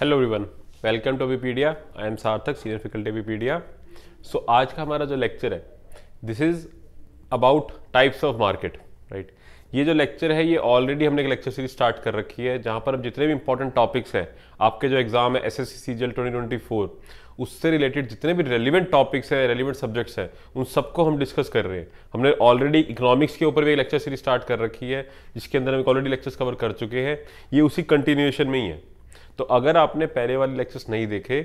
Hello everyone welcome to Wikipedia I am Sarthak senior faculty Wikipedia so आज का हमारा जो लेक्चर है this is about types of market right ये जो लेक्चर है ये ऑलरेडी हमने एक लेक्चर सीरीज स्टार्ट कर रखी है जहाँ पर हम जितने भी इंपॉर्टेंट टॉपिक्स हैं आपके जो एग्जाम है S S C G L twenty twenty four उससे रिलेटेड जितने भी रेलिवेंट टॉपिक्स हैं रेलिवेंट सब्जेक्ट्स हैं उन सबको हम डिस्कस कर रहे हैं हमने ऑलरेडी इकोनॉमिक्स के ऊपर भी एक लेक्चर सीरीज स्टार्ट कर रखी है जिसके अंदर हम ऑलरेडी लेक्चर्स कवर कर चुके हैं ये उसी कंटिन्यूएशन में ही है तो अगर आपने पहले वाले लेक्चर्स नहीं देखे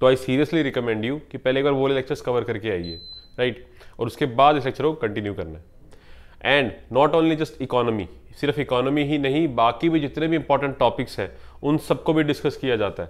तो आई सीरियसली रिकमेंड यू कि पहले एक बार वो लेक्चर्स कवर करके आइए राइट और उसके बाद इस लेक्चर को कंटिन्यू करना है and not only just economy सिर्फ इकोनॉमी ही नहीं बाकी भी जितने भी इंपॉर्टेंट टॉपिक्स हैं उन सबको भी डिस्कस किया जाता है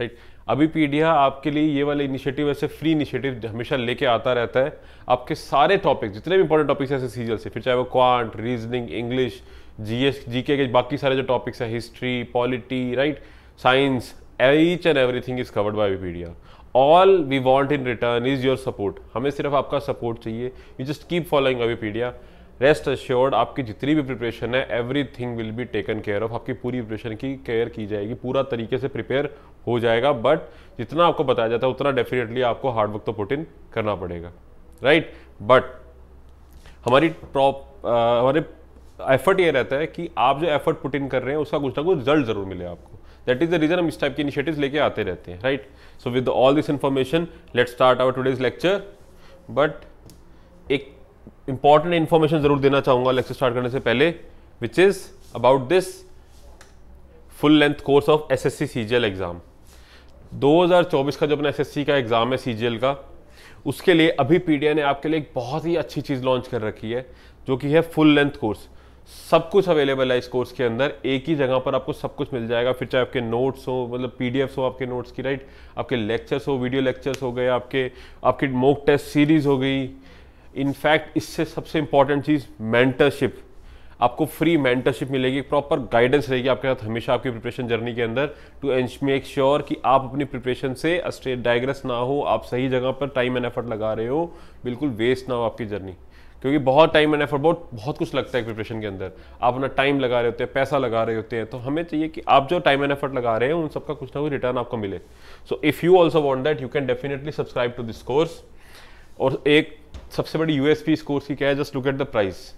राइट अभी पीडिया आपके लिए ये वाले इनिशिएटिव ऐसे फ्री इनिशिएटिव हमेशा लेके आता रहता है आपके सारे टॉपिक जितने भी इंपॉर्टेंट टॉपिक्स हैं ऐसे सीरियल से फिर चाहे वो quant reasoning English G S G के बाकी सारे जो टॉपिक्स हैं history polity right right? science, each and everything is covered by Wikipedia. All we want in return is your support हमें सिर्फ आपका सपोर्ट चाहिए you just keep following Wikipedia rest assured आपकी जितनी भी प्रिपरेशन है everything will be taken care of आपकी पूरी प्रिपरेशन की केयर की जाएगी पूरा तरीके से प्रिपेयर हो जाएगा बट जितना आपको बताया जाता है उतना डेफिनेटली आपको हार्डवर्क तो पुट इन करना पड़ेगा राइट right? बट हमारी प्रॉप हमारे एफर्ट ये रहता है कि आप जो एफर्ट पुट इन कर रहे हैं उसका कुछ ना कुछ रिजल्ट जरूर मिले आपको दैट इज द रीजन हम इस टाइप के इनिशिएटिव्स लेके आते रहते हैं right so with all this information let start our today's lecture but एक इंपॉर्टेंट इन्फॉर्मेशन जरूर देना चाहूँगा लेक्चर स्टार्ट करने से पहले which is about this full length course of S S C C G L exam 2024 का जो अपना एस एस सी का एग्ज़ाम है सी जी एल का उसके लिए अभी पी डी ने आपके लिए एक बहुत ही अच्छी चीज़ लॉन्च कर रखी है जो कि है फुल लेंथ कोर्स सब कुछ अवेलेबल है इस कोर्स के अंदर एक ही जगह पर आपको सब कुछ मिल जाएगा फिर चाहे आपके नोट्स हो मतलब पीडीएफ्स हो आपके नोट्स की राइट आपके लेक्चर्स हो वीडियो लेक्चर्स हो गए आपके आपके मोक टेस्ट सीरीज हो गई इनफैक्ट इससे सबसे इंपॉर्टेंट चीज़ मेंटरशिप आपको फ्री मेंटरशिप मिलेगी प्रॉपर गाइडेंस रहेगी आपके साथ हमेशा आपकी प्रिपरेशन जर्नी के अंदर टू मेक श्योर कि आप अपनी प्रिपरेशन से स्ट्रेट डायग्रेस ना हो आप सही जगह पर टाइम एंड एफर्ट लगा रहे हो बिल्कुल वेस्ट ना हो आपकी जर्नी क्योंकि बहुत टाइम एंड एफर्ट बहुत बहुत कुछ लगता है प्रिपरेशन के अंदर आप अपना टाइम लगा रहे होते हैं पैसा लगा रहे होते हैं तो हमें चाहिए कि आप जो टाइम एंड एफर्ट लगा रहे हैं उन सबका कुछ ना कुछ रिटर्न आपको मिले so if you also want that you can definitely subscribe to this course और एक सबसे बड़ी यू इस कोर्स की क्या है just look at the price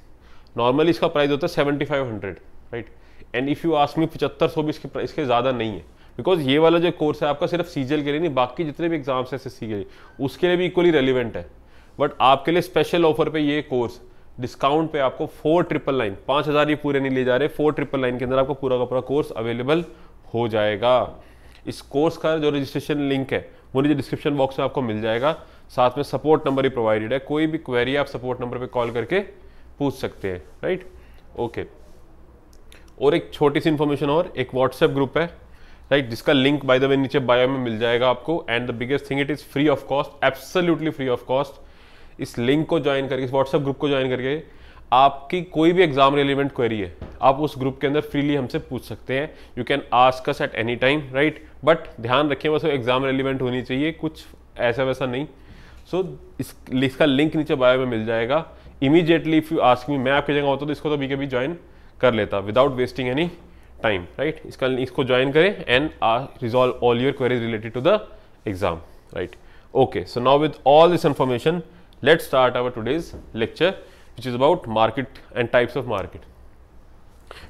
normally इसका प्राइस होता है seventy five hundred right and if you ask me पचहत्तर सौ भी इसके प्राइस के ज़्यादा नहीं है बिकॉज ये वाला जो कोर्स है आपका सिर्फ सीजल के लिए नहीं बाकी जितने भी एग्जाम्स हैं एस के लिए उसके लिए भी इक्वली रेलिवेंट है बट आपके लिए स्पेशल ऑफर पे ये कोर्स डिस्काउंट पे आपको फोर ट्रिपल लाइन पांच हज़ार ही पूरे नहीं ले जा रहे फोर ट्रिपल लाइन के अंदर आपको पूरा का पूरा कोर्स अवेलेबल हो जाएगा इस कोर्स का जो रजिस्ट्रेशन लिंक है वो नीचे डिस्क्रिप्शन बॉक्स में आपको मिल जाएगा साथ में सपोर्ट नंबर ही प्रोवाइडेड है कोई भी क्वेरी आप सपोर्ट नंबर पर कॉल करके पूछ सकते हैं राइट ओके और एक छोटी सी इन्फॉर्मेशन और एक व्हाट्सएप ग्रुप है राइट जिसका लिंक बाय द वे नीचे बायो में मिल जाएगा आपको and the biggest thing it is free of cost absolutely free of cost इस लिंक को ज्वाइन करके इस व्हाट्सएप ग्रुप को ज्वाइन करके आपकी कोई भी एग्जाम रिलेवेंट क्वेरी है आप उस ग्रुप के अंदर फ्रीली हमसे पूछ सकते हैं you can ask us at any time right but ध्यान रखें बस एग्जाम रिलेवेंट होनी चाहिए कुछ ऐसा वैसा नहीं सो so, इस इसका लिंक नीचे बायो में मिल जाएगा immediately if you ask me मैं आपकी जगह होता तो इसको तो भी कभी ज्वाइन कर लेता without wasting any time right इसका इसको ज्वाइन करें and resolve all your queries related to the exam right okay so now with all this information let's start our today's lecture which is about market and types of market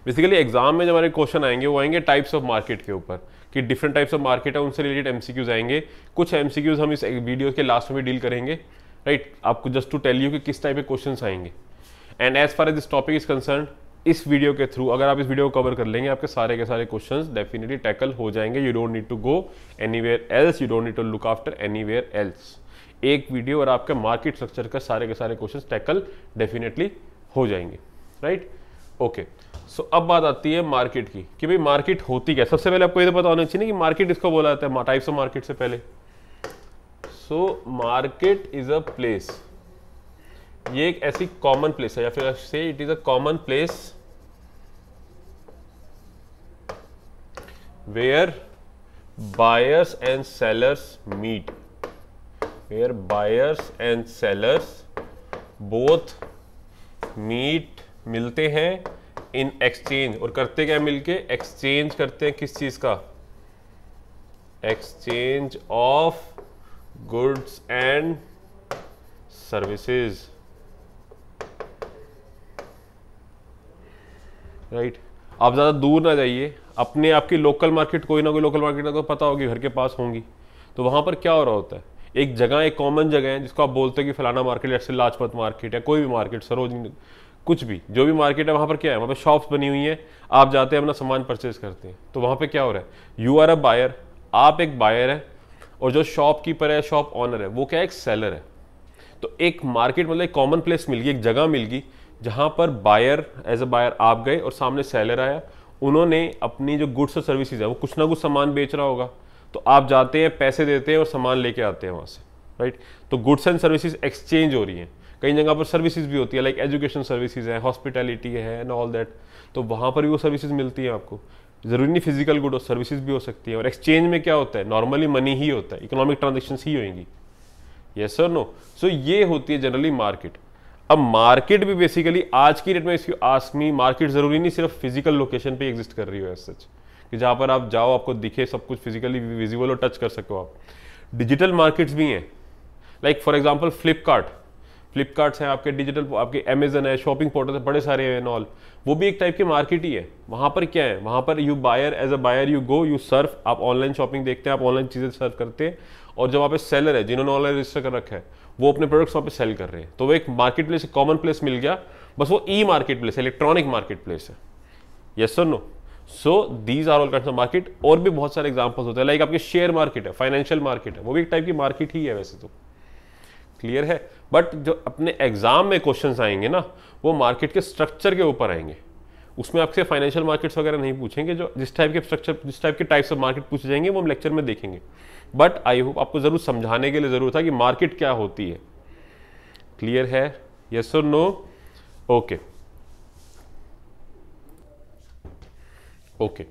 basically exam में जो हमारे question आएंगे वो आएंगे types of market के ऊपर कि different types of market है उनसे रिलेटेड एमसीक्यूज आएंगे कुछ एमसीक्यूज हम इस वीडियो के लास्ट में डील करेंगे राइट right? आपको जस्ट टू टेल यू कि किस टाइप के क्वेश्चन आएंगे and as far as this topic is concern इस वीडियो के थ्रू अगर आप इस वीडियो को कवर कर लेंगे आपके सारे के सारे क्वेश्चन डेफिनेटली टैकल हो जाएंगे you don't need to go anywhere else you don't need to look after anywhere else एक वीडियो और आपके मार्केट स्ट्रक्चर का सारे के सारे क्वेश्चन टैकल डेफिनेटली हो जाएंगे राइट ओके सो अब बात आती है मार्केट की कि भाई मार्केट होती क्या सबसे पहले आपको ये तो पता होना चाहिए ना कि मार्केट इसको बोला जाता है टाइप्स ऑफ मार्केट से पहले so market is a place ये एक ऐसी कॉमन प्लेस है या फिर से it is a common place where buyers and sellers meet where buyers and sellers both meet मिलते हैं इन एक्सचेंज और करते क्या मिलके एक्सचेंज करते हैं किस चीज़ का exchange of goods and services right आप ज़्यादा दूर ना जाइए अपने आपकी लोकल मार्केट कोई ना कोई लोकल मार्केट तो पता होगी घर के पास होंगी तो वहाँ पर क्या हो रहा होता है एक जगह एक कॉमन जगह है जिसको आप बोलते हो कि फलाना मार्केट या लाजपत मार्केट या कोई भी मार्केट सरोजनी कुछ भी जो भी मार्केट है वहाँ पर क्या है वहाँ पर शॉप्स बनी हुई हैं आप जाते हैं अपना सामान परचेज करते हैं तो वहाँ पर क्या हो रहा है यू आर अ बायर आप एक बायर है और जो शॉप कीपर है शॉप ऑनर है वो क्या एक सेलर है तो एक मार्केट मतलब एक कॉमन प्लेस मिल गई एक जगह मिल गई जहाँ पर बायर एज अ बायर आप गए और सामने सेलर आया उन्होंने अपनी जो गुड्स और सर्विसेज है वो कुछ ना कुछ सामान बेच रहा होगा तो आप जाते हैं पैसे देते हैं और सामान लेके आते हैं वहाँ से राइट तो गुड्स एंड सर्विसेज एक्सचेंज हो रही हैं कई जगह पर सर्विसेज भी होती है लाइक एजुकेशन सर्विसेज है हॉस्पिटैलिटी है एंड ऑल दैट तो वहाँ पर भी वो सर्विसेज मिलती हैं आपको ज़रूरी नहीं फिजिकल गुड और सर्विसेज भी हो सकती है और एक्सचेंज में क्या होता है नॉर्मली मनी ही होता है इकोनॉमिक ट्रांजेक्शन ही होंगी येस सर नो सो ये होती है जनरली मार्केट अब मार्केट भी बेसिकली आज की डेट में इसकी आसमी मार्केट ज़रूरी नहीं सिर्फ फिजिकल लोकेशन पे एग्जिस्ट कर रही हो एज सच कि जहाँ पर आप जाओ आपको दिखे सब कुछ फिजिकली विजिबल और टच कर सको आप डिजिटल मार्केट्स भी हैं like for example Flipkart Flipkart हैं आपके डिजिटल आपके अमेजन है शॉपिंग पोर्टल है बड़े सारे हैं ऑल वो भी एक टाइप की मार्केट ही है वहाँ पर क्या है वहाँ पर you buyer as a buyer you go you surf आप ऑनलाइन शॉपिंग देखते हैं आप ऑनलाइन चीज़ें सर्व करते हैं और जो वहाँ पे सेलर है जिन्होंने ऑनलाइन रजिस्टर कर रखा है वो अपने प्रोडक्ट्स वहाँ पे सेल कर रहे हैं तो वो एक मार्केट प्लेस कॉमन प्लेस मिल गया बस वो E market place electronic market place है yes sir no so these are all kind of market और भी बहुत सारे एग्जाम्पल्स होते हैं लाइक आपके शेयर मार्केट है फाइनेंशियल मार्केट है वो भी एक टाइप की मार्केट ही है वैसे तो क्लियर है बट जो अपने एग्जाम में क्वेश्चन आएंगे ना वो मार्केट के स्ट्रक्चर के ऊपर आएंगे उसमें आपसे फाइनेंशियल मार्केट्स वगैरह नहीं पूछेंगे जो जिस टाइप के स्ट्रक्चर जिस टाइप के टाइप्स ऑफ मार्केट पूछे जाएंगे वो हम लेक्चर में देखेंगे बट आई होप आपको ज़रूर समझाने के लिए ज़रूर था कि मार्केट क्या होती है क्लियर है यस और नो ओके ओके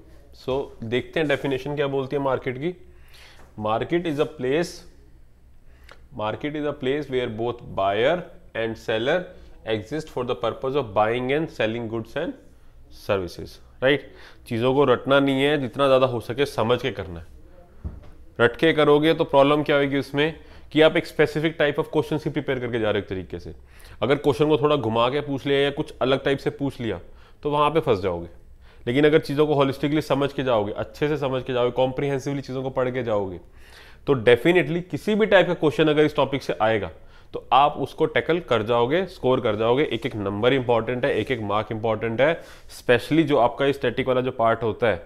सो देखते हैं डेफिनेशन क्या बोलती है मार्केट की market is a place market is a place where both buyer and seller exist for the purpose of buying and selling goods and services right चीज़ों को रटना नहीं है जितना ज़्यादा हो सके समझ के करना है रट के करोगे तो प्रॉब्लम क्या होगी उसमें कि आप एक स्पेसिफिक टाइप ऑफ क्वेश्चन ही प्रिपेयर करके जा रहे हो एक तरीके से अगर क्वेश्चन को थोड़ा घुमा के पूछ लिया या कुछ अलग टाइप से पूछ लिया तो वहाँ पे फंस जाओगे लेकिन अगर चीज़ों को होलिस्टिकली समझ के जाओगे अच्छे से समझ के जाओगे कॉम्प्रिहेंसिवली चीज़ों को पढ़ के जाओगे तो डेफिनेटली किसी भी टाइप का क्वेश्चन अगर इस टॉपिक से आएगा तो आप उसको टैकल कर जाओगे स्कोर कर जाओगे एक एक नंबर इंपॉर्टेंट है एक एक मार्क इंपॉर्टेंट है स्पेशली जो आपका स्टैटिक वाला जो पार्ट होता है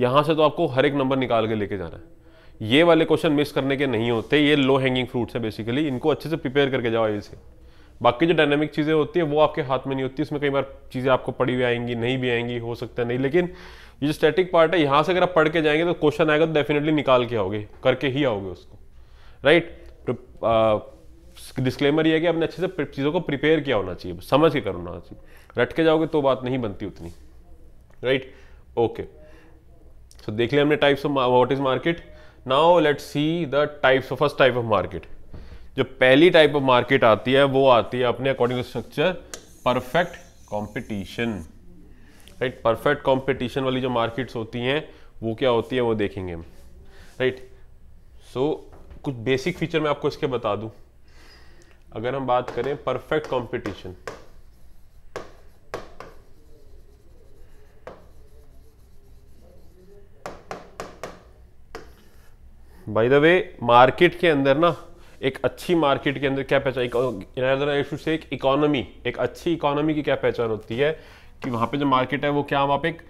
यहाँ से तो आपको हर एक नंबर निकाल के लेके जाना है ये वाले क्वेश्चन मिस करने के नहीं होते ये लो हैंगिंग फ्रूट्स है बेसिकली इनको अच्छे से प्रिपेयर करके जाओ इसे बाकी जो डायनेमिक चीज़ें होती है वो आपके हाथ में नहीं होती उसमें कई बार चीज़ें आपको पड़ी हुई आएंगी नहीं भी आएंगी हो सकता है नहीं लेकिन ये जो स्टैटिक पार्ट है यहाँ से अगर आप पढ़ के जाएंगे तो क्वेश्चन आएगा तो डेफिनेटली निकाल के आओगे करके ही आओगे उसको राइट डिस्क्लेमर तो, ये है कि आपने अच्छे से चीज़ों को प्रिपेयर किया होना चाहिए समझ के करना चाहिए रट के जाओगे तो बात नहीं बनती उतनी राइट ओके सो देख लिया हमने types of what is market now let see the types of first type of market जो पहली टाइप ऑफ मार्केट आती है वो आती है अपने according to structure perfect competition right perfect competition वाली जो मार्केट्स होती हैं वो क्या होती है वो देखेंगे हम राइट सो कुछ बेसिक फीचर मैं आपको इसके बता दूं अगर हम बात करें perfect competition by the way market के अंदर ना एक अच्छी मार्केट के अंदर क्या पहचान से एक इकोनॉमी एक अच्छी इकोनॉमी की क्या पहचान होती है कि वहां पे जो मार्केट है वो क्या वहां पे एक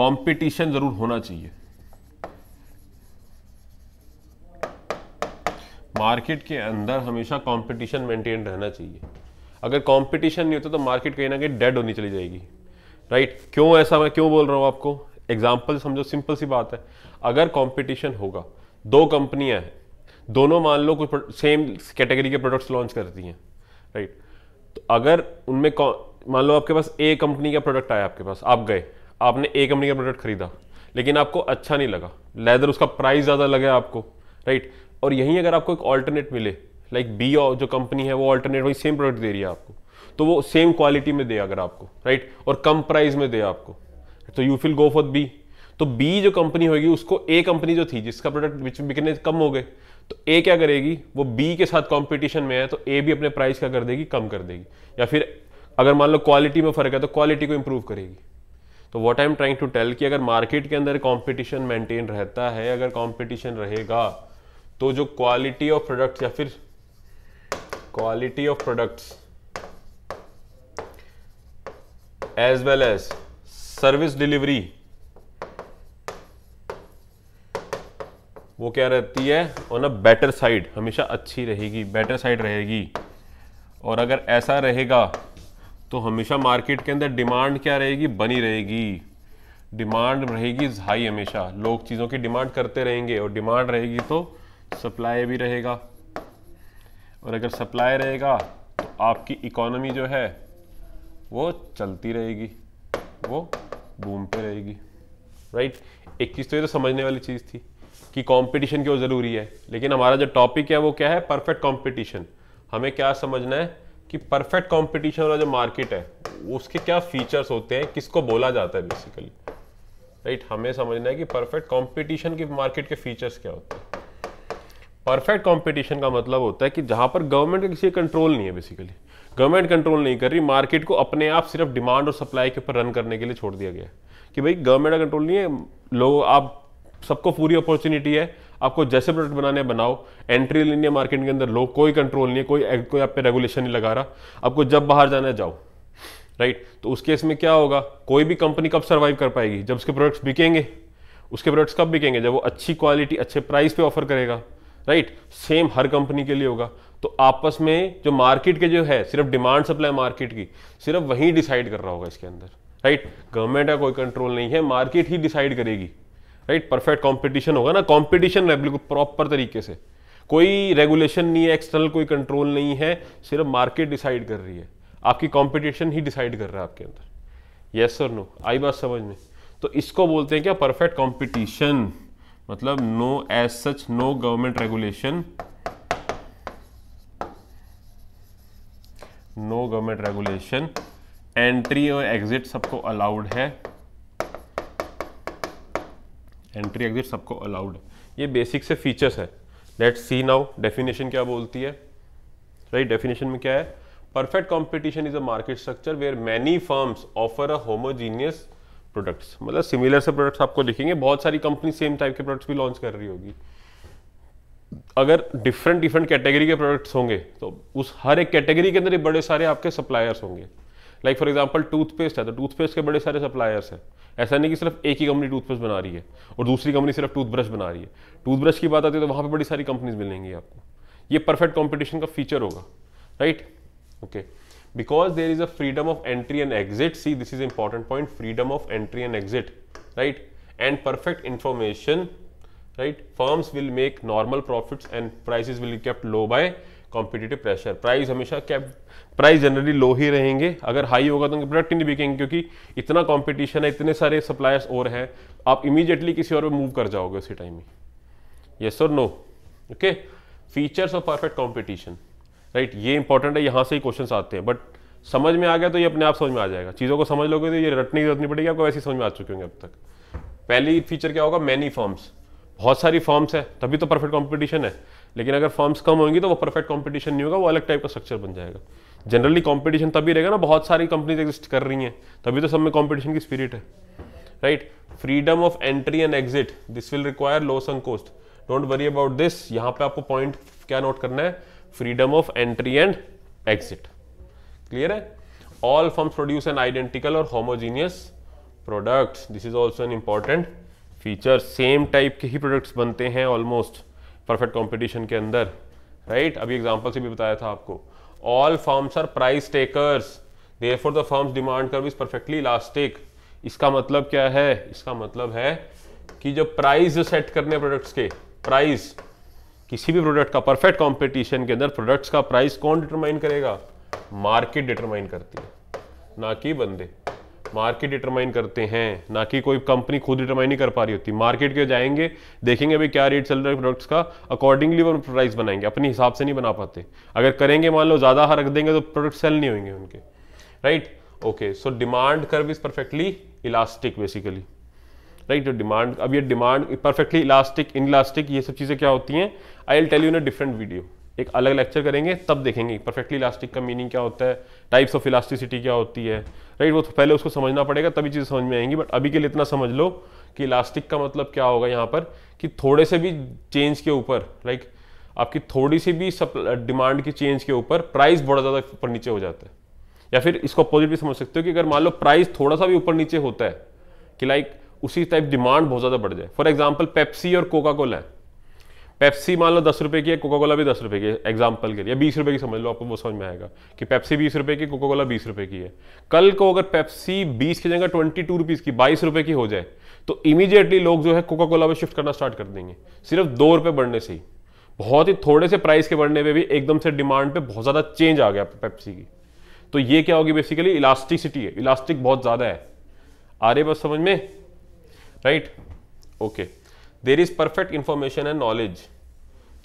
कंपटीशन जरूर होना चाहिए मार्केट के अंदर हमेशा कंपटीशन मेंटेन रहना चाहिए अगर कंपटीशन नहीं होता तो मार्केट कहीं ना कहीं डेड होनी चली जाएगी राइट क्यों ऐसा मैं क्यों बोल रहा हूँ आपको एग्जाम्पल समझो सिंपल सी बात है अगर कंपटीशन होगा दो कंपनियां हैं दोनों मान लो कुछ सेम कैटेगरी के प्रोडक्ट्स लॉन्च करती हैं राइट तो अगर उनमें मान लो आपके पास ए कंपनी का प्रोडक्ट आया आपके पास आप गए आपने ए कंपनी का प्रोडक्ट खरीदा लेकिन आपको अच्छा नहीं लगा लेदर उसका प्राइस ज़्यादा लगा आपको राइट और यहीं अगर आपको एक ऑल्टरनेट मिले लाइक बी जो कंपनी है वो ऑल्टरनेट वही सेम प्रोडक्ट दे रही है आपको तो वो सेम क्वालिटी में दे अगर आपको राइट और कम प्राइस में दे आपको तो you feel go for B तो बी जो कंपनी होगी उसको ए कंपनी जो थी जिसका प्रोडक्ट बिकने कम हो गए तो ए क्या करेगी वो बी के साथ कंपटीशन में है तो ए भी अपने प्राइस क्या कर देगी कम कर देगी या फिर अगर मान लो क्वालिटी में फ़र्क है तो क्वालिटी को इंप्रूव करेगी तो what I am trying to tell कि अगर मार्केट के अंदर कंपटीशन मेंटेन रहता है अगर कंपटीशन रहेगा तो जो क्वालिटी ऑफ प्रोडक्ट्स या फिर quality of products as well as service delivery वो क्या रहती है ऑन अ बेटर साइड हमेशा अच्छी रहेगी बेटर साइड रहेगी और अगर ऐसा रहेगा तो हमेशा मार्केट के अंदर डिमांड क्या रहेगी बनी रहेगी डिमांड रहेगी हाई हमेशा लोग चीज़ों की डिमांड करते रहेंगे और डिमांड रहेगी तो सप्लाई भी रहेगा और अगर सप्लाई रहेगा तो आपकी इकोनॉमी जो है वो चलती रहेगी वो बूम पे रहेगी राइट एक चीज़ तो ये तो समझने वाली चीज़ थी कि कंपटीशन क्यों ज़रूरी है लेकिन हमारा जो टॉपिक है वो क्या है परफेक्ट कंपटीशन हमें क्या समझना है कि परफेक्ट कंपटीशन वाला जो मार्केट है उसके क्या फीचर्स होते हैं किसको बोला जाता है बेसिकली राइट हमें समझना है कि परफेक्ट कंपटीशन की मार्केट के फीचर्स क्या होते हैं परफेक्ट कंपटीशन का मतलब होता है कि जहां पर गवर्नमेंट का किसी कंट्रोल नहीं है बेसिकली गवर्नमेंट कंट्रोल नहीं कर रही मार्केट को अपने आप सिर्फ डिमांड और सप्लाई के ऊपर रन करने के लिए छोड़ दिया गया कि भाई गवर्नमेंट का कंट्रोल नहीं है लोग आप सबको पूरी अपॉर्चुनिटी है आपको जैसे प्रोडक्ट बनाने बनाओ एंट्री लेनी है मार्केट के अंदर लो कोई कंट्रोल नहीं है कोई कोई आप पे रेगुलेशन नहीं लगा रहा आपको जब बाहर जाना है जाओ राइट तो उस केस में क्या होगा कोई भी कंपनी कब सर्वाइव कर पाएगी जब उसके प्रोडक्ट्स बिकेंगे उसके प्रोडक्ट्स कब बिकेंगे जब वो अच्छी क्वालिटी अच्छे प्राइस पे ऑफर करेगा राइट सेम हर कंपनी के लिए होगा तो आपस में जो मार्केट के जो है सिर्फ डिमांड सप्लाई मार्केट की सिर्फ वही डिसाइड कर रहा होगा इसके अंदर राइट गवर्नमेंट का कोई कंट्रोल नहीं है मार्केट ही डिसाइड करेगी राइट परफेक्ट कंपटीशन होगा ना कंपटीशन है बिल्कुल प्रॉपर तरीके से कोई रेगुलेशन नहीं है एक्सटर्नल कोई कंट्रोल नहीं है सिर्फ मार्केट डिसाइड कर रही है आपकी कंपटीशन ही डिसाइड कर रहा है आपके अंदर येस और नो आई बात समझ में तो इसको बोलते हैं क्या परफेक्ट कॉम्पिटिशन मतलब no as such no government regulation no government regulation entry और एग्जिट सबको अलाउड है एंट्री एग्जिट सबको अलाउड है ये बेसिक से फीचर्स है लेट सी नाउ डेफिनेशन क्या बोलती है राइट right? डेफिनेशन में क्या है perfect competition is a market structure where many firms offer a homogeneous products मतलब सिमिलर से प्रोडक्ट्स आपको दिखेंगे बहुत सारी कंपनी सेम टाइप के प्रोडक्ट्स भी लॉन्च कर रही होगी अगर डिफरेंट डिफरेंट कैटेगरी के प्रोडक्ट्स होंगे तो उस हर एक कैटेगरी के अंदर बड़े सारे आपके सप्लायर्स होंगे लाइक फॉर एग्जांपल टूथपेस्ट है तो टूथपेस्ट के बड़े सारे सप्लायर्स हैं ऐसा नहीं कि सिर्फ एक ही कंपनी टूथपेस्ट बना रही है और दूसरी कंपनी सिर्फ टूथब्रश बना रही है टूथब्रश की बात आती है तो वहाँ पर बड़ी सारी कंपनीज मिलेंगी आपको ये परफेक्ट कॉम्पिटिशन का फीचर होगा right okay because there is a freedom of entry and exit see this is important point freedom of entry and exit right and perfect information right firms will make normal profits and prices will kept low by competitive pressure price हमेशा cap price generally low ही रहेंगे अगर high होगा तो उनके product ही नहीं बिकेंगे क्योंकि इतना कॉम्पिटिशन है इतने सारे सप्लायर्स और हैं आप इमीडिएटली किसी और पे मूव कर जाओगे उसी टाइम में यस और no okay features of perfect competition right ये इंपॉर्टेंट है यहाँ से ही क्वेश्चन आते हैं बट समझ में आ गया तो ये अपने आप समझ में आ जाएगा चीज़ों को समझ लोगे तो ये रटने की जरूरत नहीं पड़ेगी आपको वैसे ही समझ में आ चुके होंगे अब तक पहली फीचर क्या होगा मैनी फॉर्म्स बहुत सारी फॉर्म्स है तभी तो परफेक्ट कॉम्पिटिशन है लेकिन अगर फर्म्स कम होंगी तो वो परफेक्ट कंपटीशन नहीं होगा वो अलग टाइप का स्ट्रक्चर बन जाएगा जनरली कंपटीशन तभी रहेगा ना बहुत सारी कंपनीज एग्जिस्ट कर रही हैं तभी तो सब में कंपटीशन की स्पिरिट है right freedom of entry and exit this will require low some cost don't worry about this यहाँ पे आपको पॉइंट क्या नोट करना है फ्रीडम ऑफ एंट्री एंड एग्जिट क्लियर है all firms produce an identical और homogeneous products this is also an important feature same type के ही प्रोडक्ट्स बनते हैं ऑलमोस्ट परफेक्ट कॉम्पिटिशन के अंदर राइट right? अभी एग्जाम्पल से भी बताया था आपको all firms are price takers therefore the firms demand curve is perfectly elastic इसका मतलब क्या है इसका मतलब है कि जो प्राइस जो सेट करने प्रोडक्ट्स के प्राइस किसी भी प्रोडक्ट का परफेक्ट कंपटीशन के अंदर प्रोडक्ट्स का प्राइस कौन डिटरमाइन करेगा मार्केट डिटरमाइन करती है ना कि बंदे मार्केट डिटरमाइन करते हैं ना कि कोई कंपनी खुद डिटरमाइन नहीं कर पा रही होती मार्केट के जाएंगे देखेंगे अभी क्या रेट चल रहा है प्रोडक्ट्स का अकॉर्डिंगली वो प्राइस बनाएंगे अपने हिसाब से नहीं बना पाते अगर करेंगे मान लो ज़्यादा रख देंगे तो प्रोडक्ट सेल नहीं होंगे उनके right okay so demand curve is perfectly elastic basically right जो डिमांड अब ये demand perfectly elastic inelastic ये सब चीज़ें क्या होती हैं I will tell you in different video एक अलग लेक्चर करेंगे तब देखेंगे परफेक्टली इलास्टिक का मीनिंग क्या होता है टाइप्स ऑफ इलास्टिसिटी क्या होती है राइट वो तो पहले उसको समझना पड़ेगा तभी चीज़ समझ में आएंगी बट अभी के लिए इतना समझ लो कि इलास्टिक का मतलब क्या होगा यहाँ पर कि थोड़े से भी चेंज के ऊपर लाइक आपकी थोड़ी सी भी डिमांड uh, की चेंज के ऊपर प्राइस बड़ा ज़्यादा ऊपर नीचे हो जाता है या फिर इसको अपोजिट भी समझ सकते हो कि अगर मान लो प्राइस थोड़ा सा भी ऊपर नीचे होता है कि लाइक उसी टाइप डिमांड बहुत ज़्यादा बढ़ जाए फॉर एग्जाम्पल पेप्सी और कोका कोला है पेप्सी मान लो दस रुपये की है कोका कोला भी दस रुपये की है एग्जाम्पल के लिए बीस रुपये की समझ लो आपको वो समझ में आएगा कि पेप्सी बीस रुपये की कोका कोला बीस रुपये की है कल को अगर पेप्सी बीस की जगह ट्वेंटी टू रुपीज़ की बाईस रुपये की हो जाए तो इमीडिएटली लोग जो है कोका कोला में शिफ्ट करना स्टार्ट कर देंगे सिर्फ दो रुपये बढ़ने से ही बहुत ही थोड़े से प्राइस के बढ़ने पर भी एकदम से डिमांड पर बहुत ज़्यादा चेंज आ गया पेप्सी की तो ये क्या होगी बेसिकली इलास्टिसिटी है इलास्टिक बहुत ज़्यादा है आ रही बस समझ में right okay there is perfect information and knowledge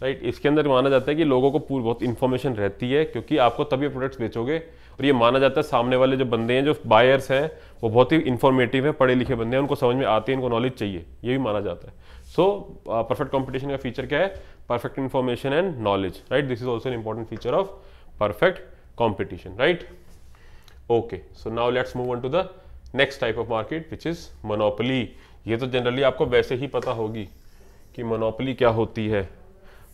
right इसके अंदर माना जाता है कि लोगों को पूरी बहुत इन्फॉर्मेशन रहती है क्योंकि आपको तभी प्रोडक्ट्स बेचोगे और ये माना जाता है सामने वाले जो बंदे हैं जो बायर्स हैं वो बहुत ही इन्फॉर्मेटिव है पढ़े लिखे बंदे हैं उनको समझ में आते हैं इनको नॉलेज चाहिए ये भी माना जाता है सो परफेक्ट कॉम्पिटिशन का फीचर क्या है perfect information and knowledge right this is also an important feature of perfect competition right okay so now let's move on to the next type of market which is monopoly ये तो generally आपको वैसे ही पता होगी कि monopoly क्या होती है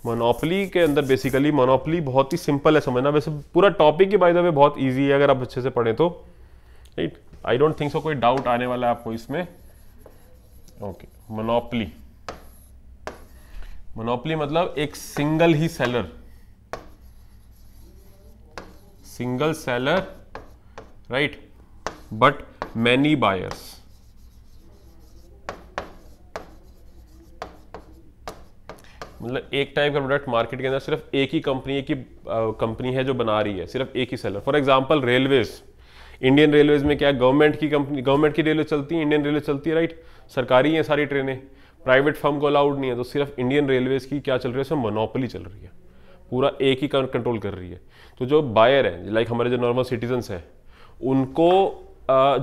मोनोपली के अंदर बेसिकली मोनोपली बहुत ही सिंपल है समझना वैसे पूरा टॉपिक ही बाय द वे बहुत ईजी है अगर आप अच्छे से पढ़ें तो right I don't think so कोई डाउट आने वाला है आपको इसमें ओके मोनोपली मोनोपली मतलब एक सिंगल ही seller single seller right but many buyers मतलब एक टाइप का प्रोडक्ट मार्केट के अंदर सिर्फ एक ही कंपनी एक ही कंपनी है जो बना रही है सिर्फ एक ही seller for example railways Indian railways में क्या गवर्नमेंट की कंपनी गवर्नमेंट की रेलवे चलती है इंडियन रेलवे चलती है राइट सरकारी हैं सारी ट्रेनें प्राइवेट फर्म को अलाउड नहीं है तो सिर्फ इंडियन रेलवेज की क्या चल रही है सब मोनोपली चल रही है पूरा एक ही कंट्रोल कर रही है तो जो बायर है लाइक हमारे जो नॉर्मल सिटीजन्स हैं उनको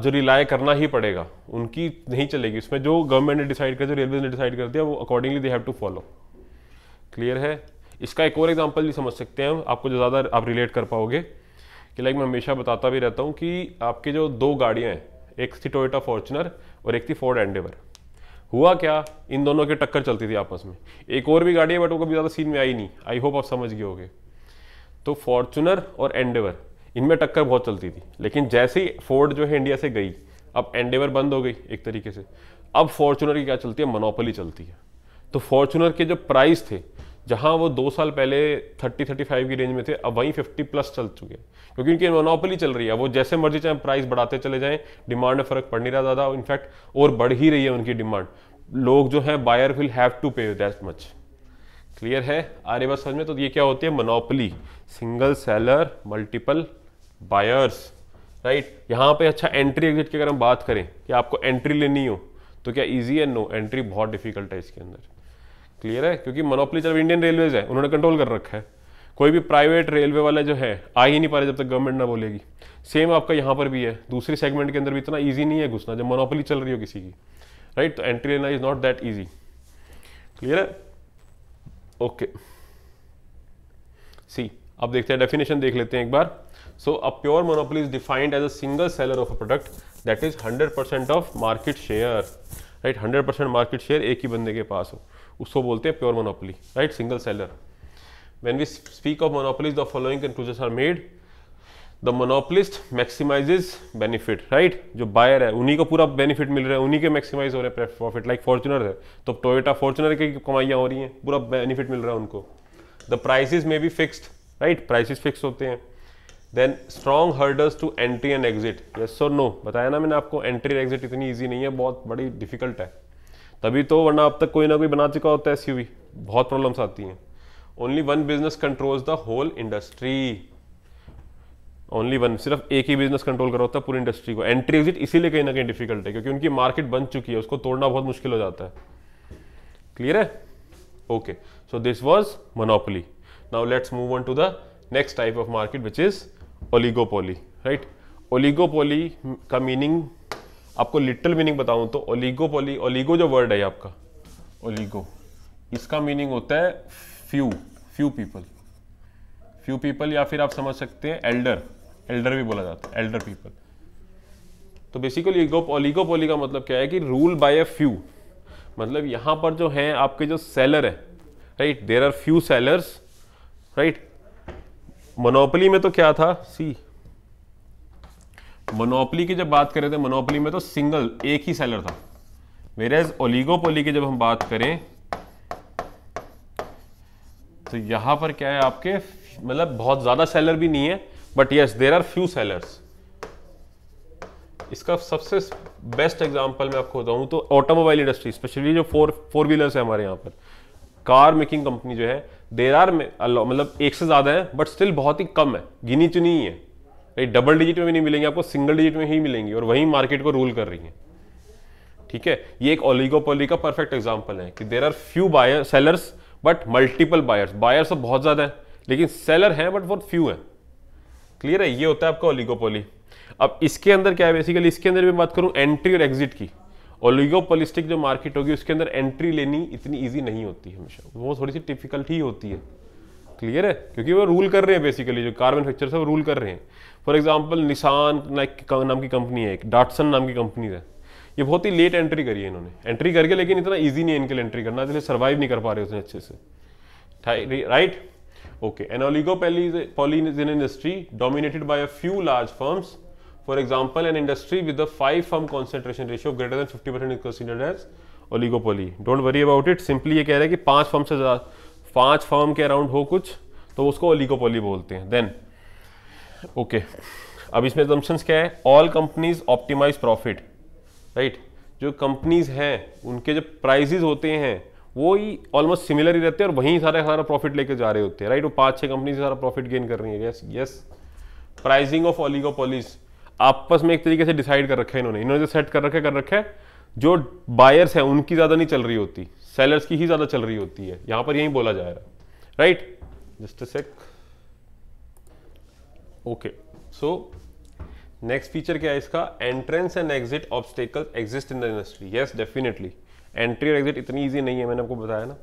जो रिलाय करना ही पड़ेगा उनकी नहीं चलेगी उसमें जो गवर्नमेंट ने डिसाइड कर जो रेलवे ने डिसाइड कर दिया वो accordingly they have to follow clear है इसका एक और एग्जांपल भी समझ सकते हैं आपको जो ज़्यादा आप रिलेट कर पाओगे कि लाइक मैं हमेशा बताता भी रहता हूँ कि आपके जो दो गाड़ियाँ हैं एक थी टोयोटा फॉर्चुनर और एक थी फोर्ड एंडेवर हुआ क्या इन दोनों की टक्कर चलती थी आपस में एक और भी गाड़ी है बट वो कभी ज़्यादा सीन में आई नहीं आई होप आप समझ गए होगे तो फॉर्चुनर और एंडेवर इनमें टक्कर बहुत चलती थी लेकिन जैसे ही फोर्ड जो है इंडिया से गई अब एंडेवर बंद हो गई एक तरीके से अब फॉर्चुनर की क्या चलती है मनोपली चलती है तो फॉर्चुनर के जो प्राइस थे जहां वो दो साल पहले 30 35 की रेंज में थे अब वहीं 50 प्लस चल चुके हैं क्योंकि उनकी मोनोपली चल रही है वो जैसे मर्जी चाहे प्राइस बढ़ाते चले जाएं डिमांड में फर्क पड़ नहीं रहा ज़्यादा इनफैक्ट और बढ़ ही रही है उनकी डिमांड लोग जो हैं buyer will have to pay that much clear है आ रही बात समझ में तो ये क्या होती है monopoly single seller multiple buyers right यहाँ पे अच्छा एंट्री एग्जिट की अगर हम बात करें कि आपको एंट्री लेनी हो तो क्या ईजी है नो एंट्री बहुत डिफिकल्ट है इसके अंदर क्लियर है क्योंकि मोनोपली जब इंडियन रेलवेज है उन्होंने कंट्रोल कर रखा है कोई भी प्राइवेट रेलवे वाला जो है आ ही नहीं पा रहे जब तक गवर्नमेंट ना बोलेगी सेम आपका यहाँ पर भी है दूसरे सेगमेंट के अंदर भी इतना ईजी नहीं है घुसना जब मोनोपली चल रही हो किसी की राइट तो एंट्री लेना is not that easy clear है ओके सी अब देखते हैं डेफिनेशन देख लेते हैं एक बार so a pure monopoly is defined as a single seller of a product that is 100% of market share right 100% market share एक ही बंदे के पास हो उसको बोलते हैं pure monopoly right single seller when we speak of monopolies the following conclusion are made the मोनोपलिस्ट मैक्सिमाइजेज benefit right जो बायर है उन्हीं को पूरा बेनिफिट मिल रहा है उन्हीं के मैक्सिमाइज हो रहे हैं प्रॉफिट लाइक फॉर्चुनर है तो टोयोटा फॉर्चुनर की कमाइयाँ हो रही हैं पूरा बेनिफिट मिल रहा है उनको the price may be fixed right prices fixed होते हैं then strong hurdles to entry and exit yes so no बताया ना मैंने आपको एंट्री एंड एग्जिट इतनी ईजी नहीं है बहुत बड़ी डिफिकल्ट है तभी तो वरना अब तक कोई ना कोई बना चुका होता है एसयूवी बहुत प्रॉब्लम्स आती हैं only one business controls the whole industry only one सिर्फ एक ही बिजनेस कंट्रोल कर होता है पूरी इंडस्ट्री को एंट्री एग्जिट इसीलिए कहीं ना कहीं डिफिकल्ट है क्योंकि उनकी मार्केट बन चुकी है उसको तोड़ना बहुत मुश्किल हो जाता है क्लियर है okay so this was monopoly now let's move on to the next type of market which is oligopoly right oligopoly का मीनिंग आपको लिटल मीनिंग बताऊं तो ओलीगोपोली ओलीगो जो वर्ड है आपका ओलीगो इसका मीनिंग होता है few few people few people या फिर आप समझ सकते हैं एल्डर एल्डर भी बोला जाता है एल्डर पीपल तो बेसिकली ओलीगोपोली का मतलब क्या है कि रूल बाय अ फ्यू मतलब यहाँ पर जो हैं आपके जो सेलर है right there are few sellers right monopoly में तो क्या था सी मोनोपली की जब बात करें तो मोनोपली में तो सिंगल एक ही सेलर था मेरे ओलीगोपोली की जब हम बात करें तो यहां पर क्या है आपके मतलब बहुत ज्यादा सेलर भी नहीं है but yes there are few sellers इसका सबसे बेस्ट एग्जांपल मैं आपको बताऊं तो ऑटोमोबाइल इंडस्ट्री स्पेशली जो फोर फोर व्हीलर्स है हमारे यहां पर कार मेकिंग कंपनी जो है देर आर मतलब एक से ज्यादा है बट स्टिल बहुत ही कम है गिनी चुनी ही है राइट डबल डिजिट में भी नहीं मिलेंगे आपको सिंगल डिजिट में ही मिलेंगी और वही मार्केट को रूल कर रही है ठीक है ये एक ओलिगोपोली का परफेक्ट एग्जाम्पल है कि there are few buyer sellers but multiple buyers buyers अब बहुत ज़्यादा है लेकिन सेलर हैं बट बहुत फ्यू हैं क्लियर है ये होता है आपका ओलिगोपोली अब इसके अंदर क्या है बेसिकली इसके अंदर मैं बात करूँ एंट्री और एग्जिट की ओलिगोपोलिस्टिक जो मार्केट होगी उसके अंदर एंट्री लेनी इतनी ईजी नहीं होती हमेशा वो थोड़ी सी डिफिकल्ट ही होती है क्लियर है क्योंकि वो रूल कर रहे हैं बेसिकली जो कार मैनुफेक्चर है वो रूल कर रहे हैं फॉर एग्जाम्पल निशान नाम की कंपनी है एक डाटसन नाम की कंपनी है ये बहुत ही लेट एंट्री करी है इन्होंने एंट्री करके लेकिन इतना ईजी नहीं है इनके लिए एंट्री करना इसलिए सर्वाइव नहीं कर पा रहे उसने अच्छे से right okay an oligopoly in industry dominated by a few large firms for example an industry with five firm concentration ratio greater than fifty percent is considered as oligopoly don't worry about it simply ये कह रहे हैं कि पांच firm से ज्यादा पांच firm के अराउंड हो कुछ तो उसको ओलिकोपोली बोलते हैं देन ओके okay. अब इसमें जम्पन्स क्या है all companies optimize profit right जो कंपनीज हैं उनके जो प्राइजेज होते हैं वो ही ऑलमोस्ट सिमिलर ही रहते हैं और वहीं सारे सारा प्रॉफिट लेके जा रहे होते हैं राइट वो पांच छह कंपनी से सारा प्रॉफिट गेन कर रही है yes yes pricing of oligopolies आपस में एक तरीके से डिसाइड कर रखा है इन्होंने इन्होंने जो सेट कर रखा कर रखा है जो बायर्स हैं उनकी ज़्यादा नहीं चल रही होती सेलर्स की ही ज़्यादा चल रही होती है यहां पर यही बोला जाएगा right just sec okay so next feature क्या है इसका entrance and exit obstacle exist in the industry yes definitely entry और एग्जिट इतनी ईजी नहीं है मैंने आपको बताया ना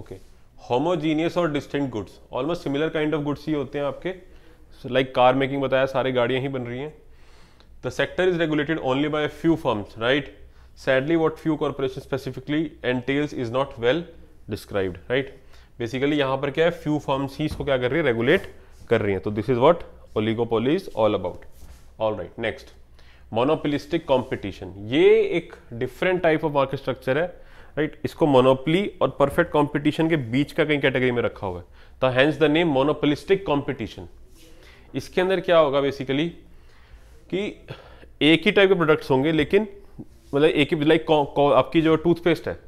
ओके होमोजीनियस और distinct goods almost similar kind of goods ही होते हैं आपके लाइक कार मेकिंग बताया सारी गाड़ियां ही बन रही हैं the sector is regulated only by few firms right sadly what few corporation specifically entails is not well described right basically यहाँ पर क्या है few firms ही इसको क्या कर रही है regulate कर रही हैं तो this is what oligopoly is all about all right next monopolistic competition ये एक different type of market structure है राइट right? इसको मोनोपली और परफेक्ट कंपटीशन के बीच का कहीं कैटेगरी में रखा हुआ है तो hence the name monopolistic competition इसके अंदर क्या होगा बेसिकली कि एक ही टाइप के प्रोडक्ट्स होंगे लेकिन मतलब एक ही लाइक आपकी जो टूथपेस्ट है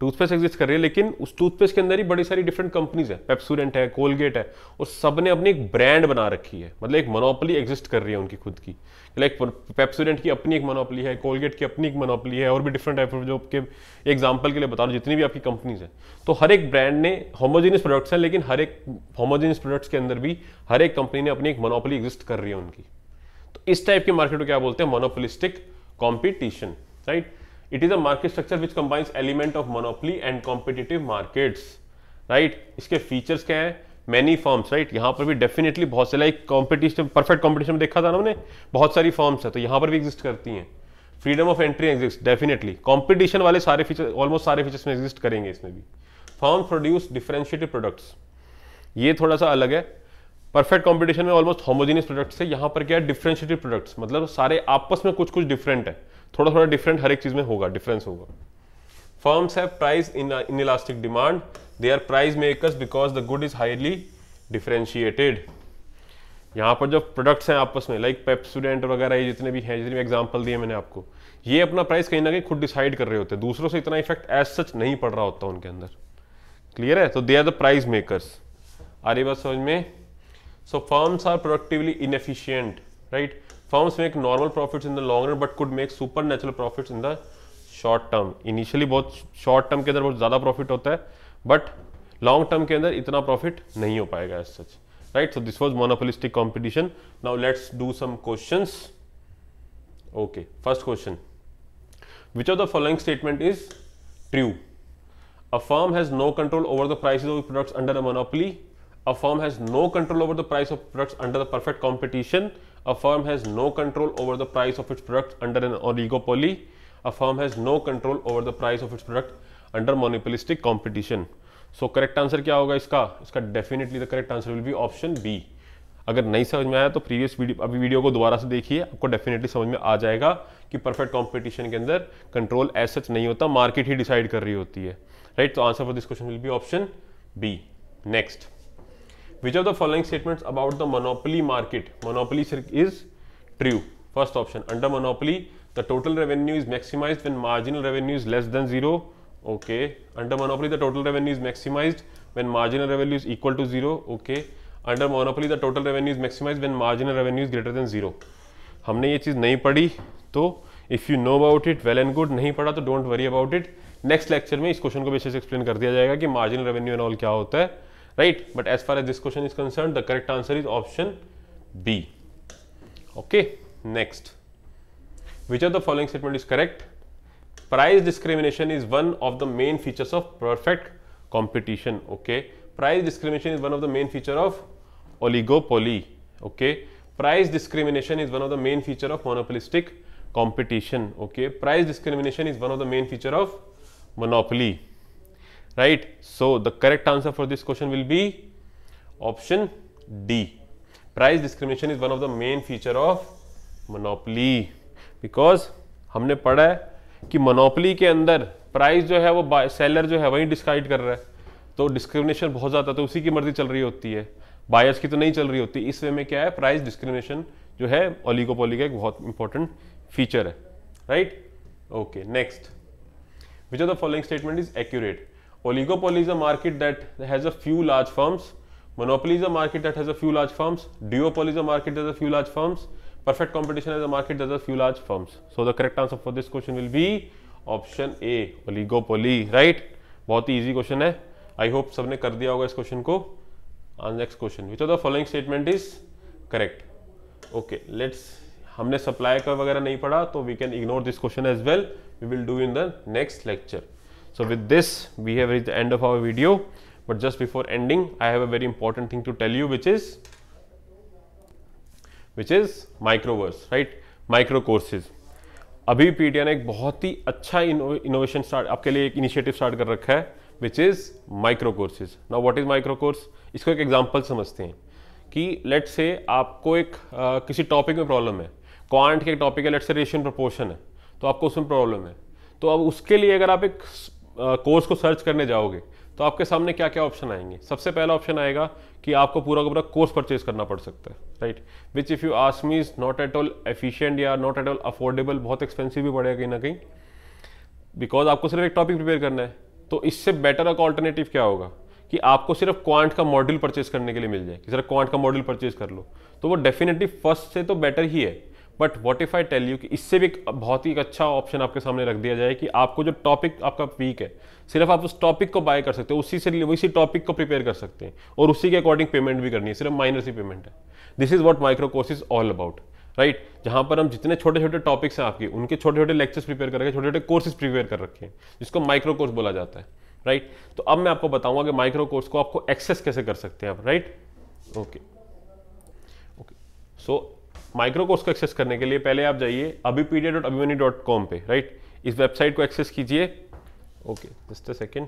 टूथपेस्ट एग्जिस्ट कर रही है लेकिन उस टूथपेस्ट के अंदर ही बड़ी सारी डिफरेंट कंपनीज है पेप्सूरेंट है कोलगेट है और सब ने अपनी एक ब्रांड बना रखी है मतलब एक मोनोपली एग्जिस्ट कर रही है उनकी खुद की लाइक पेप्सूरेंट की अपनी एक मोनोपली है कोलगेट की अपनी एक मोनोपली है और भी डिफरेंट टाइप जो आपके एग्जाम्पल के लिए बता रहा हूँ जितनी भी आपकी कंपनीज हैं तो हर एक ब्रांड ने होमोजीनियस प्रोडक्ट्स हैं लेकिन हर एक होमोजीनियस प्रोडक्ट्स के अंदर भी हर एक कंपनी ने अपनी एक मोनोपली एग्जिस्ट कर रही है उनकी तो इस टाइप के मार्केट को क्या बोलते हैं monopolistic competition right? It is a market structure which combines element of monopoly and competitive market right इसके फीचर्स क्या है मैनी फॉर्म्स राइट यहां पर भी डेफिनेटली बहुत से लाइक कॉम्पिटिशन परफेक्ट कॉम्पिटिशन में देखा था ना हमने बहुत सारी फॉर्म्स है तो यहां पर भी एग्जिस्ट करती है freedom of entry exist definitely competition वाले सारे फीचर ऑलमोस्ट सारे फीचर्स में एग्जिस्ट करेंगे इसमें भी फॉर्म प्रोड्यूस डिफरेंशिएटेड प्रोडक्ट्स ये थोड़ा सा अलग है परफेक्ट कॉम्पिटिशन में ऑलमोस्ट होमोजीनियस प्रोडक्ट्स है यहाँ पर क्या है डिफरेंशिएटेड प्रोडक्ट्स मतलब सारे आपस में कुछ कुछ डिफरेंट है थोड़ा थोड़ा डिफरेंट हर एक चीज़ में होगा डिफरेंस होगा firms have price inelastic demand they are price makers because the good is highly differentiated यहाँ पर जो प्रोडक्ट्स हैं आपस में लाइक पेपस्टूडेंट वगैरह ये जितने भी हैं जितने भी एग्जाम्पल दिए मैंने आपको ये अपना प्राइस कहीं ना कहीं खुद डिसाइड कर रहे होते हैं दूसरों से इतना इफेक्ट एज सच नहीं पड़ रहा होता उनके अंदर क्लियर है तो they are the price makers आ रही बात समझ में so firms are productively inefficient right firms make normal profits in the long run but could make supernatural profit in the short term initially बहुत short term के अंदर बहुत ज्यादा प्रॉफिट होता है बट लॉन्ग टर्म के अंदर इतना प्रॉफिट नहीं हो पाएगा as such right so this was monopolistic competition now let's do some question okay first question which of the following statement is true a firm has no control over the price of products under a monopoly a firm has no control over the price of products under the perfect competition A firm has no control over the price of its product under an oligopoly. A firm has no control over the price of its product under monopolistic competition. So correct answer क्या होगा इसका इसका definitely the correct answer will be option B अगर नहीं समझ में आया तो प्रीवियस वीडियो अभी वीडियो को दोबारा से देखिए आपको डेफिनेटली समझ में आ जाएगा कि परफेक्ट कंपटीशन के अंदर कंट्रोल एज सच नहीं होता मार्केट ही डिसाइड कर रही होती है राइट तो answer for this question will be option B next which of the following statement about the monopoly market monopoly is true first option under monopoly the total revenue is maximize when marginal revenue is less than zero okay under monopoly the total revenue is maximize when marginal revenue is equal to zero okay under monopoly the total revenue is maximize when marginal revenue is greater than zero हमने ये चीज़ नहीं पढ़ी तो if you know about it well and good नहीं पढ़ा तो don't worry about it next lecture में इस क्वेश्चन को विशेष एक्सप्लेन कर दिया जाएगा कि मार्जिनल रेवेन्यू एंड ऑल क्या होता है right but as far as this question is concerned the correct answer is option b okay next which of the following statement is correct price discrimination is one of the main features of perfect competition okay price discrimination is one of the main feature of oligopoly okay price discrimination is one of the main feature of monopolistic competition okay price discrimination is one of the main feature of monopoly right so the correct answer for this question will be option D price discrimination is one of the main feature of monopoly because हमने पढ़ा है कि monopoly के अंदर price जो है वो seller जो है वही डिस्काइड कर रहा है तो डिस्क्रिमिनेशन बहुत ज़्यादा तो उसी की मर्जी चल रही होती है बायर्स की तो नहीं चल रही होती इस वे में क्या है प्राइस डिस्क्रिमिनेशन जो है ओलिगोपोली का एक बहुत इंपॉर्टेंट फीचर है right okay next which are the following statement is accurate Oligopoly is a market that has a few large firms. Monopoly is a market that has a few large firms. Duopoly is a market that has a few large firms. Perfect competition is a market that has a few large firms. So the correct answer for this question will be option A, oligopoly, right? बहुत ही easy question है I hope सबने कर दिया होगा इस question को next question. Which of the following statement is correct? Okay. Let's. हमने supply का वगैरह नहीं पढ़ा तो we can ignore this question as well we will do in the next lecture So with this, we have reached the end of our video. But just before ending, I have a very important thing to tell you, which is which is microverse, right? Micro courses. अभी PTI ने एक बहुत ही अच्छा innovation start आपके लिए एक initiative start कर रखा है which is micro courses now what is micro course इसको एक एग्जांपल समझते हैं कि लेट से आपको एक आ, किसी टॉपिक में प्रॉब्लम है क्वांट के एक टॉपिक है लेट से रेशियन प्रपोर्शन है तो आपको उसमें प्रॉब्लम है तो अब उसके लिए अगर आप एक कोर्स को सर्च करने जाओगे तो आपके सामने क्या क्या ऑप्शन आएंगे सबसे पहला ऑप्शन आएगा कि आपको पूरा का पूरा कोर्स परचेज करना पड़ सकता है right which if you ask me is not at all efficient या नॉट एट ऑल अफोर्डेबल बहुत एक्सपेंसिव भी पड़ेगा कहीं ना कहीं बिकॉज आपको सिर्फ एक टॉपिक प्रिपेयर करना है तो इससे बेटर का ऑल्टरनेटिव क्या होगा कि आपको सिर्फ क्वांट का मॉड्यूल परचेज करने के लिए मिल जाए कि सर क्वांट का मॉड्यूल परचेज कर लो तो वो डेफिनेटली फर्स्ट से तो बेटर ही है but what if I tell you कि इससे भी बहुत ही अच्छा ऑप्शन आपके सामने रख दिया जाए कि आपको जो टॉपिक आपका वीक है सिर्फ आप उस टॉपिक को बाय कर सकते हो उसी से उसी टॉपिक को प्रिपेयर कर सकते हैं और उसी के अकॉर्डिंग पेमेंट भी करनी है सिर्फ माइनर सी पेमेंट है this is what micro course is all about right जहां पर हम जितने छोटे छोटे टॉपिक्स हैं आपके उनके छोटे छोटे लेक्चर्स प्रिपेयर कर रखे छोटे छोटे कोर्सेज प्रिपेयर कर रखे हैं जिसको माइक्रो कोर्स बोला जाता है राइट right? तो अब मैं आपको बताऊंगा कि माइक्रो कोर्स को आपको एक्सेस कैसे कर सकते हैं आप right okay okay so course को एक्सेस करने के लिए पहले आप जाइए पीडिया डॉट अभिमनी डॉट कॉम पर राइट इस वेबसाइट को एक्सेस कीजिए okay just a second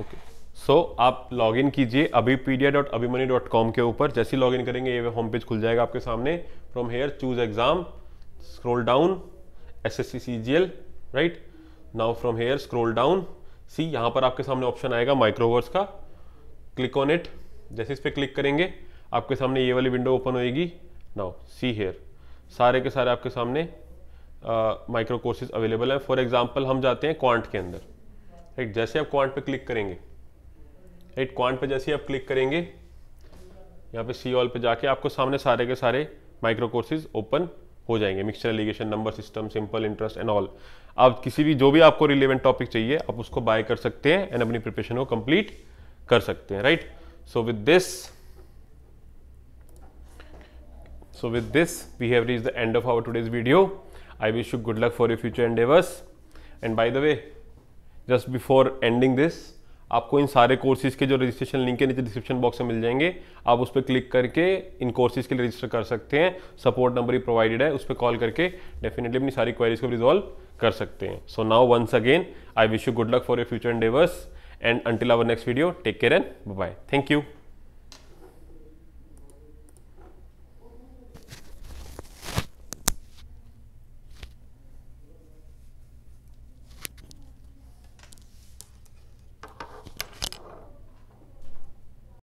okay so आप लॉग इन कीजिए pedia dot money dot com के ऊपर जैसे लॉग इन करेंगे ये होम पेज खुल जाएगा आपके सामने from here choose exam scroll down S S C C G L right now from here scroll down see यहाँ पर आपके सामने ऑप्शन आएगा माइक्रोवर्स का क्लिक ऑन इट जैसे इस पर क्लिक करेंगे आपके सामने ये वाली विंडो ओपन होएगी नाउ सी हेयर सारे के सारे आपके सामने माइक्रो कोर्सेज अवेलेबल हैं फॉर एग्जाम्पल हम जाते हैं क्वांट के अंदर राइट जैसे आप क्वांट पे क्लिक करेंगे राइट क्वांट पे जैसे आप क्लिक करेंगे यहाँ पे सी ऑल पे जाके आपको सामने सारे के सारे माइक्रो कोर्सेज ओपन हो जाएंगे mixture alligation number system simple interest and all आप किसी भी जो भी आपको रिलेवेंट टॉपिक चाहिए आप उसको बाय कर सकते हैं एंड अपनी प्रिपरेशन को कंप्लीट कर सकते हैं right so with this So with this, we have reached the end of our today's video. I wish you good luck for your future endeavors. And by the way, just before ending this आपको इन सारे courses के जो registration link के नीचे description box में मिल जाएंगे आप उस पर क्लिक करके इन कोर्सेज के लिए रजिस्टर कर सकते हैं सपोर्ट नंबर ही प्रोवाइडेड है उस पर कॉल करके डेफिनेटली अपनी सारी क्वेरीज को रिजॉल्व कर सकते हैं so now once again I wish you good luck for your future endeavours and until our next video take care and bye thank you